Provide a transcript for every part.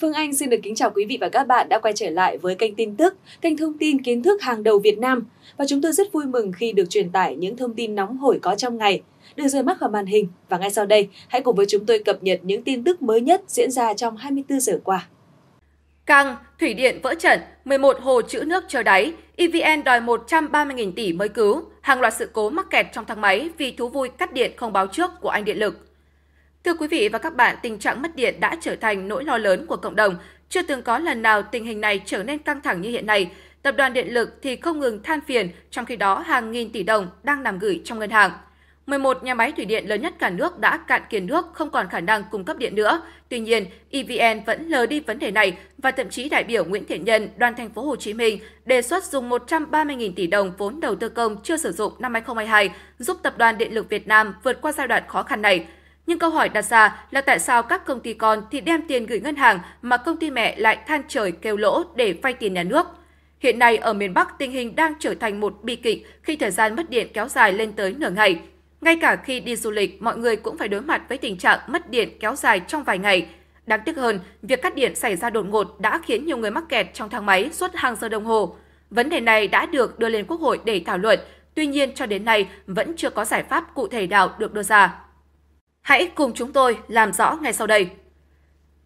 Phương Anh xin được kính chào quý vị và các bạn đã quay trở lại với kênh tin tức, kênh thông tin kiến thức hàng đầu Việt Nam. Và chúng tôi rất vui mừng khi được truyền tải những thông tin nóng hổi có trong ngày, được rời mắt vào màn hình. Và ngay sau đây, hãy cùng với chúng tôi cập nhật những tin tức mới nhất diễn ra trong 24 giờ qua. Căng, thủy điện vỡ trận, 11 hồ trữ nước chờ đáy, EVN đòi 130.000 tỷ mới cứu, hàng loạt sự cố mắc kẹt trong thang máy vì thú vui cắt điện không báo trước của anh điện lực. Thưa quý vị và các bạn, tình trạng mất điện đã trở thành nỗi lo lớn của cộng đồng. Chưa từng có lần nào tình hình này trở nên căng thẳng như hiện nay. Tập đoàn điện lực thì không ngừng than phiền, trong khi đó hàng nghìn tỷ đồng đang nằm gửi trong ngân hàng. 11 nhà máy thủy điện lớn nhất cả nước đã cạn kiệt nước, không còn khả năng cung cấp điện nữa. Tuy nhiên, EVN vẫn lờ đi vấn đề này và thậm chí đại biểu Nguyễn Thiện Nhân, đoàn thành phố Hồ Chí Minh đề xuất dùng 130.000 tỷ đồng vốn đầu tư công chưa sử dụng năm 2022 giúp Tập đoàn Điện lực Việt Nam vượt qua giai đoạn khó khăn này. Nhưng câu hỏi đặt ra là tại sao các công ty con thì đem tiền gửi ngân hàng mà công ty mẹ lại than trời kêu lỗ để vay tiền nhà nước? Hiện nay ở miền Bắc tình hình đang trở thành một bi kịch khi thời gian mất điện kéo dài lên tới nửa ngày – ngay cả khi đi du lịch, mọi người cũng phải đối mặt với tình trạng mất điện kéo dài trong vài ngày. Đáng tiếc hơn, việc cắt điện xảy ra đột ngột đã khiến nhiều người mắc kẹt trong thang máy suốt hàng giờ đồng hồ. Vấn đề này đã được đưa lên Quốc hội để thảo luận, tuy nhiên cho đến nay vẫn chưa có giải pháp cụ thể nào được đưa ra. Hãy cùng chúng tôi làm rõ ngay sau đây.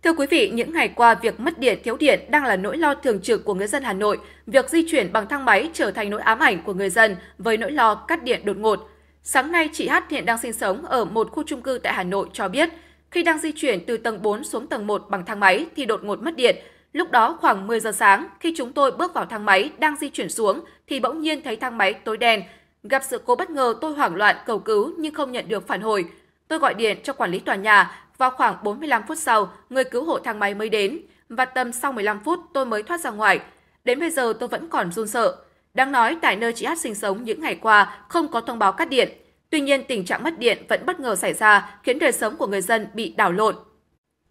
Thưa quý vị, những ngày qua, việc mất điện, thiếu điện đang là nỗi lo thường trực của người dân Hà Nội. Việc di chuyển bằng thang máy trở thành nỗi ám ảnh của người dân với nỗi lo cắt điện đột ngột. Sáng nay, chị Hát hiện đang sinh sống ở một khu chung cư tại Hà Nội cho biết, khi đang di chuyển từ tầng 4 xuống tầng 1 bằng thang máy thì đột ngột mất điện. Lúc đó khoảng 10 giờ sáng, khi chúng tôi bước vào thang máy đang di chuyển xuống thì bỗng nhiên thấy thang máy tối đen. Gặp sự cố bất ngờ tôi hoảng loạn cầu cứu nhưng không nhận được phản hồi. Tôi gọi điện cho quản lý tòa nhà. Vào khoảng 45 phút sau, người cứu hộ thang máy mới đến và tầm sau 15 phút tôi mới thoát ra ngoài. Đến bây giờ tôi vẫn còn run sợ. Đáng nói, tại nơi chị Hát sinh sống những ngày qua không có thông báo cắt điện. Tuy nhiên, tình trạng mất điện vẫn bất ngờ xảy ra, khiến đời sống của người dân bị đảo lộn.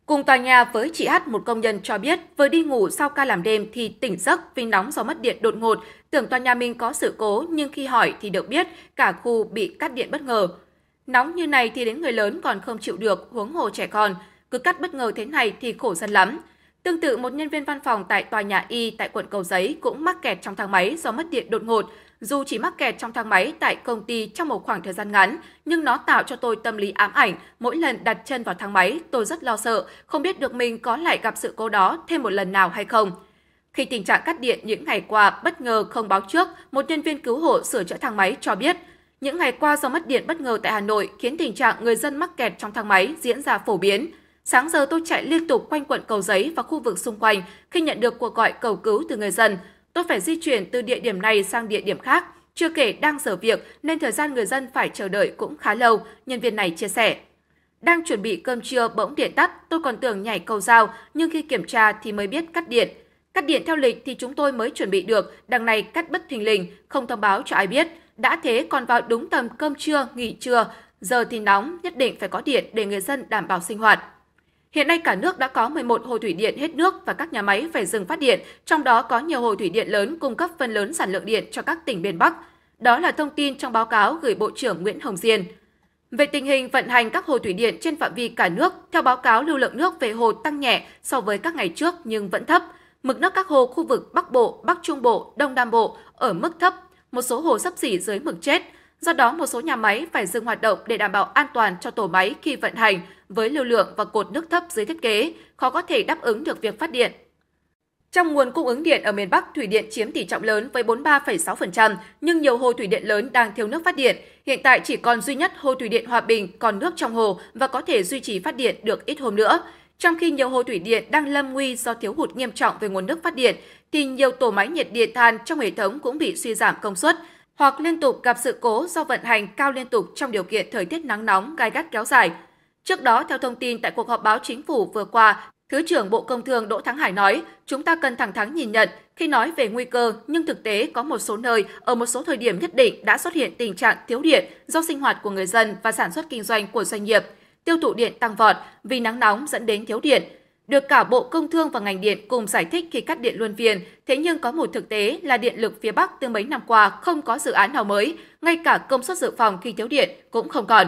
Cùng tòa nhà với chị Hát, một công nhân cho biết vừa đi ngủ sau ca làm đêm thì tỉnh giấc vì nóng do mất điện đột ngột. Tưởng tòa nhà mình có sự cố nhưng khi hỏi thì được biết cả khu bị cắt điện bất ngờ. Nóng như này thì đến người lớn còn không chịu được, huống hồ trẻ con. Cứ cắt bất ngờ thế này thì khổ dân lắm. Tương tự, một nhân viên văn phòng tại tòa nhà Y tại quận Cầu Giấy cũng mắc kẹt trong thang máy do mất điện đột ngột. Dù chỉ mắc kẹt trong thang máy tại công ty trong một khoảng thời gian ngắn, nhưng nó tạo cho tôi tâm lý ám ảnh. Mỗi lần đặt chân vào thang máy, tôi rất lo sợ, không biết được mình có lại gặp sự cố đó thêm một lần nào hay không. Khi tình trạng cắt điện những ngày qua bất ngờ không báo trước, một nhân viên cứu hộ sửa chữa thang máy cho biết, những ngày qua do mất điện bất ngờ tại Hà Nội khiến tình trạng người dân mắc kẹt trong thang máy diễn ra phổ biến. Sáng giờ tôi chạy liên tục quanh quận Cầu Giấy và khu vực xung quanh khi nhận được cuộc gọi cầu cứu từ người dân. Tôi phải di chuyển từ địa điểm này sang địa điểm khác. Chưa kể đang giờ việc nên thời gian người dân phải chờ đợi cũng khá lâu, nhân viên này chia sẻ. Đang chuẩn bị cơm trưa bỗng điện tắt, tôi còn tưởng nhảy cầu dao, nhưng khi kiểm tra thì mới biết cắt điện. Cắt điện theo lịch thì chúng tôi mới chuẩn bị được, đằng này cắt bất thình lình, không thông báo cho ai biết. Đã thế còn vào đúng tầm cơm trưa, nghỉ trưa, giờ thì nóng, nhất định phải có điện để người dân đảm bảo sinh hoạt. Hiện nay cả nước đã có 11 hồ thủy điện hết nước và các nhà máy phải dừng phát điện, trong đó có nhiều hồ thủy điện lớn cung cấp phần lớn sản lượng điện cho các tỉnh miền Bắc. Đó là thông tin trong báo cáo gửi Bộ trưởng Nguyễn Hồng Diên. Về tình hình vận hành các hồ thủy điện trên phạm vi cả nước, theo báo cáo lưu lượng nước về hồ tăng nhẹ so với các ngày trước nhưng vẫn thấp. Mực nước các hồ khu vực Bắc Bộ, Bắc Trung Bộ, Đông Nam Bộ ở mức thấp, một số hồ sắp xỉ dưới mực chết – Do đó, một số nhà máy phải dừng hoạt động để đảm bảo an toàn cho tổ máy khi vận hành với lưu lượng và cột nước thấp dưới thiết kế, khó có thể đáp ứng được việc phát điện. Trong nguồn cung ứng điện ở miền Bắc, thủy điện chiếm tỷ trọng lớn với 43,6%, nhưng nhiều hồ thủy điện lớn đang thiếu nước phát điện. Hiện tại chỉ còn duy nhất hồ thủy điện Hòa Bình còn nước trong hồ và có thể duy trì phát điện được ít hôm nữa. Trong khi nhiều hồ thủy điện đang lâm nguy do thiếu hụt nghiêm trọng về nguồn nước phát điện, thì nhiều tổ máy nhiệt điện than trong hệ thống cũng bị suy giảm công suất, hoặc liên tục gặp sự cố do vận hành cao liên tục trong điều kiện thời tiết nắng nóng gai gắt kéo dài. Trước đó, theo thông tin tại cuộc họp báo chính phủ vừa qua, Thứ trưởng Bộ Công Thương Đỗ Thắng Hải nói, chúng ta cần thẳng thắn nhìn nhận khi nói về nguy cơ, nhưng thực tế có một số nơi, ở một số thời điểm nhất định đã xuất hiện tình trạng thiếu điện do sinh hoạt của người dân và sản xuất kinh doanh của doanh nghiệp. Tiêu thụ điện tăng vọt vì nắng nóng dẫn đến thiếu điện, được cả Bộ Công Thương và ngành điện cùng giải thích khi cắt điện luân phiên, thế nhưng có một thực tế là điện lực phía Bắc từ mấy năm qua không có dự án nào mới, ngay cả công suất dự phòng khi thiếu điện cũng không còn.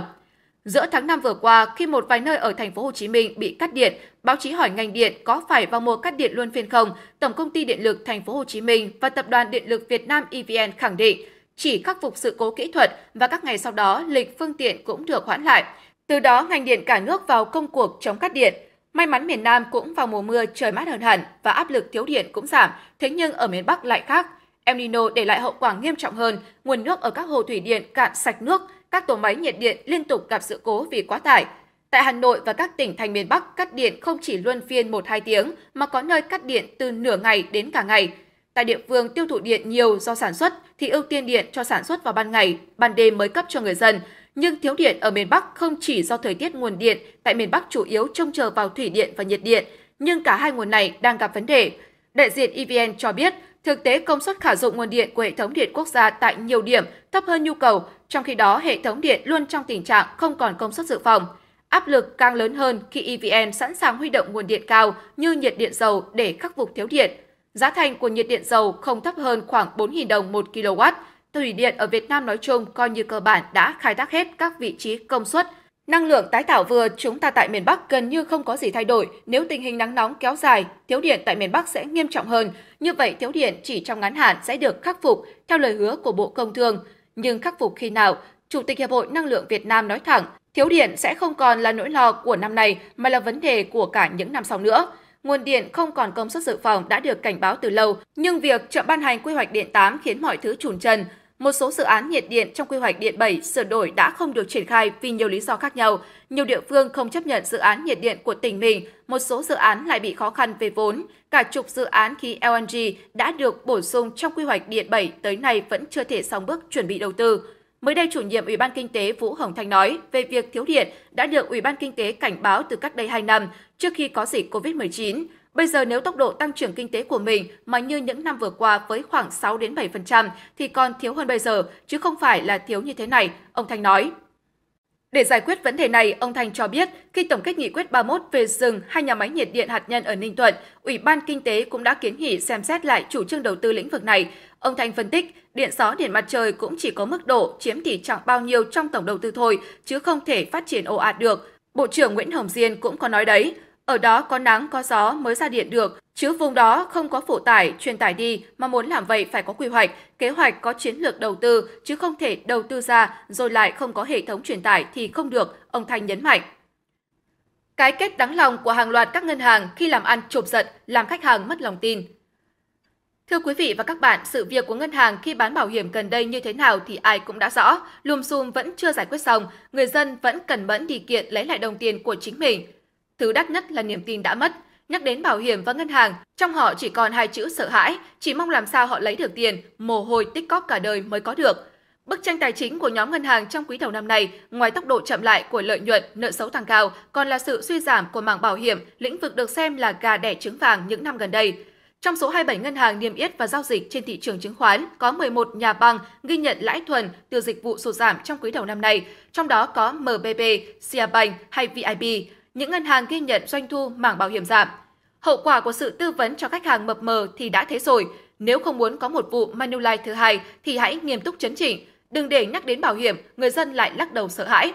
Giữa tháng 5 vừa qua, khi một vài nơi ở thành phố Hồ Chí Minh bị cắt điện, báo chí hỏi ngành điện có phải vào mùa cắt điện luân phiên không? Tổng công ty Điện lực thành phố Hồ Chí Minh và Tập đoàn Điện lực Việt Nam EVN khẳng định chỉ khắc phục sự cố kỹ thuật và các ngày sau đó lịch phương tiện cũng được hoãn lại. Từ đó, ngành điện cả nước vào công cuộc chống cắt điện. May mắn miền Nam cũng vào mùa mưa trời mát hơn hẳn và áp lực thiếu điện cũng giảm, thế nhưng ở miền Bắc lại khác. El Nino để lại hậu quả nghiêm trọng hơn, nguồn nước ở các hồ thủy điện cạn sạch nước, các tổ máy nhiệt điện liên tục gặp sự cố vì quá tải. Tại Hà Nội và các tỉnh thành miền Bắc, cắt điện không chỉ luân phiên 1-2 tiếng mà có nơi cắt điện từ nửa ngày đến cả ngày. Tại địa phương tiêu thụ điện nhiều do sản xuất thì ưu tiên điện cho sản xuất vào ban ngày, ban đêm mới cấp cho người dân, nhưng thiếu điện ở miền Bắc không chỉ do thời tiết nguồn điện tại miền Bắc chủ yếu trông chờ vào thủy điện và nhiệt điện, nhưng cả hai nguồn này đang gặp vấn đề. Đại diện EVN cho biết, thực tế công suất khả dụng nguồn điện của hệ thống điện quốc gia tại nhiều điểm thấp hơn nhu cầu, trong khi đó hệ thống điện luôn trong tình trạng không còn công suất dự phòng. Áp lực càng lớn hơn khi EVN sẵn sàng huy động nguồn điện cao như nhiệt điện dầu để khắc phục thiếu điện. Giá thành của nhiệt điện dầu không thấp hơn khoảng 4.000 đồng 1 kW, Thủy điện ở Việt Nam nói chung coi như cơ bản đã khai thác hết các vị trí công suất. Năng lượng tái tạo vừa chúng ta tại miền Bắc gần như không có gì thay đổi. Nếu tình hình nắng nóng kéo dài, thiếu điện tại miền Bắc sẽ nghiêm trọng hơn. Như vậy, thiếu điện chỉ trong ngắn hạn sẽ được khắc phục theo lời hứa của Bộ Công Thương. Nhưng khắc phục khi nào? Chủ tịch Hiệp hội Năng lượng Việt Nam nói thẳng, thiếu điện sẽ không còn là nỗi lo của năm nay mà là vấn đề của cả những năm sau nữa. Nguồn điện không còn công suất dự phòng đã được cảnh báo từ lâu, nhưng việc chậm ban hành quy hoạch điện 8 khiến mọi thứ trùn chân. Một số dự án nhiệt điện trong quy hoạch điện 7 sửa đổi đã không được triển khai vì nhiều lý do khác nhau. Nhiều địa phương không chấp nhận dự án nhiệt điện của tỉnh mình, một số dự án lại bị khó khăn về vốn. Cả chục dự án khí LNG đã được bổ sung trong quy hoạch điện 7 tới nay vẫn chưa thể xong bước chuẩn bị đầu tư. Mới đây, chủ nhiệm Ủy ban Kinh tế Vũ Hồng Thanh nói về việc thiếu điện đã được Ủy ban Kinh tế cảnh báo từ cách đây 2 năm trước khi có dịch COVID-19. Bây giờ nếu tốc độ tăng trưởng kinh tế của mình mà như những năm vừa qua với khoảng 6 đến 7% thì còn thiếu hơn bây giờ chứ không phải là thiếu như thế này, ông Thanh nói. Để giải quyết vấn đề này, ông Thành cho biết khi tổng kết nghị quyết 31 về dừng hai nhà máy nhiệt điện hạt nhân ở Ninh Thuận, Ủy ban Kinh tế cũng đã kiến nghị xem xét lại chủ trương đầu tư lĩnh vực này. Ông Thành phân tích, điện gió điện mặt trời cũng chỉ có mức độ chiếm tỷ trọng bao nhiêu trong tổng đầu tư thôi, chứ không thể phát triển ồ ạt được. Bộ trưởng Nguyễn Hồng Diên cũng có nói đấy, ở đó có nắng có gió mới ra điện được, Chứ vùng đó không có phụ tải, truyền tải đi mà muốn làm vậy phải có quy hoạch, kế hoạch có chiến lược đầu tư chứ không thể đầu tư ra rồi lại không có hệ thống truyền tải thì không được, ông Thanh nhấn mạnh. Cái kết đáng lòng của hàng loạt các ngân hàng khi làm ăn chộp giận làm khách hàng mất lòng tin. Thưa quý vị và các bạn, sự việc của ngân hàng khi bán bảo hiểm gần đây như thế nào thì ai cũng đã rõ. Lùm xùm vẫn chưa giải quyết xong, người dân vẫn cần mẫn đi kiện lấy lại đồng tiền của chính mình. Thứ đắt nhất là niềm tin đã mất – Nhắc đến bảo hiểm và ngân hàng, trong họ chỉ còn hai chữ sợ hãi, chỉ mong làm sao họ lấy được tiền, mồ hôi tích cóp cả đời mới có được. Bức tranh tài chính của nhóm ngân hàng trong quý đầu năm này, ngoài tốc độ chậm lại của lợi nhuận, nợ xấu tăng cao, còn là sự suy giảm của mảng bảo hiểm, lĩnh vực được xem là gà đẻ trứng vàng những năm gần đây. Trong số 27 ngân hàng niêm yết và giao dịch trên thị trường chứng khoán, có 11 nhà băng ghi nhận lãi thuần từ dịch vụ sụt giảm trong quý đầu năm nay, trong đó có MBB, Siabank hay vip những ngân hàng ghi nhận doanh thu mảng bảo hiểm giảm. Hậu quả của sự tư vấn cho khách hàng mập mờ thì đã thế rồi, nếu không muốn có một vụ Manulife thứ hai thì hãy nghiêm túc chấn chỉnh, đừng để nhắc đến bảo hiểm, người dân lại lắc đầu sợ hãi.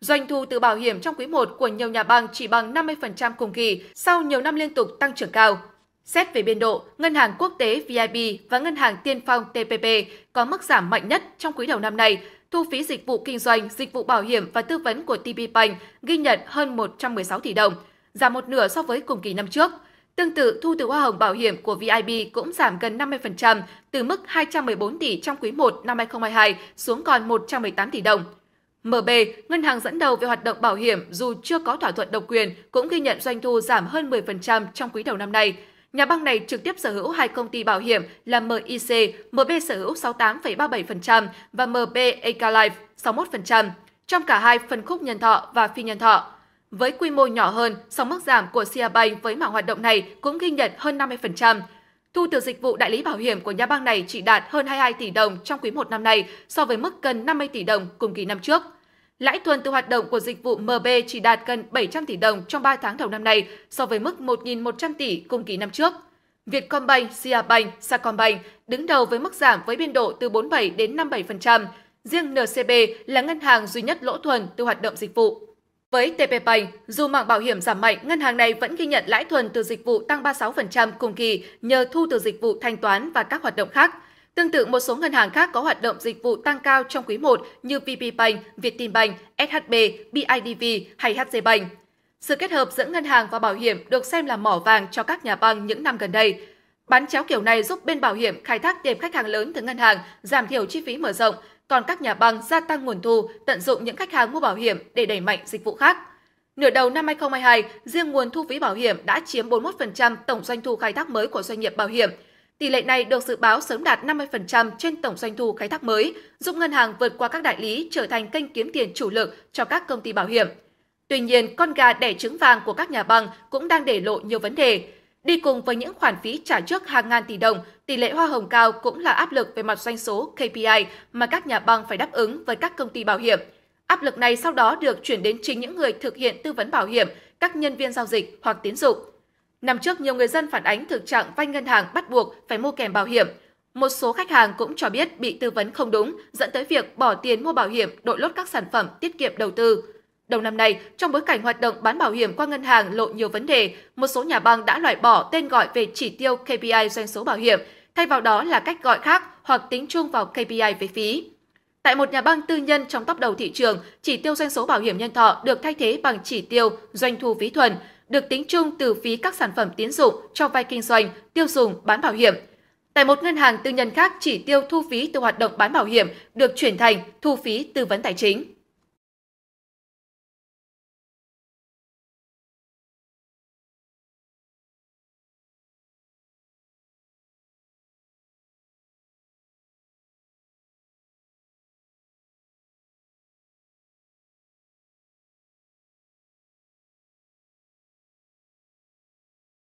Doanh thu từ bảo hiểm trong quý 1 của nhiều nhà băng chỉ bằng 50% cùng kỳ sau nhiều năm liên tục tăng trưởng cao. Xét về biên độ, Ngân hàng Quốc tế VIB và Ngân hàng Tiên Phong TPP có mức giảm mạnh nhất trong quý đầu năm nay thu phí dịch vụ kinh doanh, dịch vụ bảo hiểm và tư vấn của TPBank ghi nhận hơn 116 tỷ đồng, giảm một nửa so với cùng kỳ năm trước. Tương tự, thu từ hoa hồng bảo hiểm của VIB cũng giảm gần 50% từ mức 214 tỷ trong quý 1 năm 2022 xuống còn 118 tỷ đồng. MB, ngân hàng dẫn đầu về hoạt động bảo hiểm dù chưa có thỏa thuận độc quyền, cũng ghi nhận doanh thu giảm hơn 10% trong quý đầu năm nay – Nhà băng này trực tiếp sở hữu hai công ty bảo hiểm là MIC, MB sở hữu 68,37% và MB Ecalife 61%, trong cả hai phân khúc nhân thọ và phi nhân thọ. Với quy mô nhỏ hơn, sóng mức giảm của Sia Bank với mảng hoạt động này cũng ghi nhận hơn 50%. Thu từ dịch vụ đại lý bảo hiểm của nhà băng này chỉ đạt hơn 22 tỷ đồng trong quý 1 năm nay so với mức gần 50 tỷ đồng cùng kỳ năm trước. Lãi thuần từ hoạt động của dịch vụ MB chỉ đạt gần 700 tỷ đồng trong 3 tháng đầu năm nay so với mức 1.100 tỷ cùng kỳ năm trước. Vietcombank, Siabank, Sacombank đứng đầu với mức giảm với biên độ từ 47 đến 57%. Riêng NCB là ngân hàng duy nhất lỗ thuần từ hoạt động dịch vụ. Với TPBank, dù mạng bảo hiểm giảm mạnh, ngân hàng này vẫn ghi nhận lãi thuần từ dịch vụ tăng 36% cùng kỳ nhờ thu từ dịch vụ thanh toán và các hoạt động khác – Tương tự, một số ngân hàng khác có hoạt động dịch vụ tăng cao trong quý 1 như VPBank, Vietinbank, SHB, BIDV hay HCBank. Sự kết hợp giữa ngân hàng và bảo hiểm được xem là mỏ vàng cho các nhà băng những năm gần đây. Bán chéo kiểu này giúp bên bảo hiểm khai thác tiềm khách hàng lớn từ ngân hàng, giảm thiểu chi phí mở rộng, còn các nhà băng gia tăng nguồn thu, tận dụng những khách hàng mua bảo hiểm để đẩy mạnh dịch vụ khác. Nửa đầu năm 2022, riêng nguồn thu phí bảo hiểm đã chiếm 41% tổng doanh thu khai thác mới của doanh nghiệp bảo hiểm – Tỷ lệ này được dự báo sớm đạt 50% trên tổng doanh thu khai thác mới, giúp ngân hàng vượt qua các đại lý trở thành kênh kiếm tiền chủ lực cho các công ty bảo hiểm. Tuy nhiên, con gà đẻ trứng vàng của các nhà băng cũng đang để lộ nhiều vấn đề. Đi cùng với những khoản phí trả trước hàng ngàn tỷ đồng, tỷ lệ hoa hồng cao cũng là áp lực về mặt doanh số KPI mà các nhà băng phải đáp ứng với các công ty bảo hiểm. Áp lực này sau đó được chuyển đến chính những người thực hiện tư vấn bảo hiểm, các nhân viên giao dịch hoặc tín dụng. Năm trước, nhiều người dân phản ánh thực trạng vay ngân hàng bắt buộc phải mua kèm bảo hiểm. Một số khách hàng cũng cho biết bị tư vấn không đúng, dẫn tới việc bỏ tiền mua bảo hiểm đội lốt các sản phẩm tiết kiệm đầu tư. Đầu năm nay, trong bối cảnh hoạt động bán bảo hiểm qua ngân hàng lộ nhiều vấn đề, một số nhà băng đã loại bỏ tên gọi về chỉ tiêu KPI doanh số bảo hiểm, thay vào đó là cách gọi khác hoặc tính chung vào KPI về phí. Tại một nhà băng tư nhân trong top đầu thị trường, chỉ tiêu doanh số bảo hiểm nhân thọ được thay thế bằng chỉ tiêu doanh thu phí thuần, được tính chung từ phí các sản phẩm tín dụng cho vay kinh doanh, tiêu dùng, bán bảo hiểm. Tại một ngân hàng tư nhân khác, chỉ tiêu thu phí từ hoạt động bán bảo hiểm được chuyển thành thu phí tư vấn tài chính.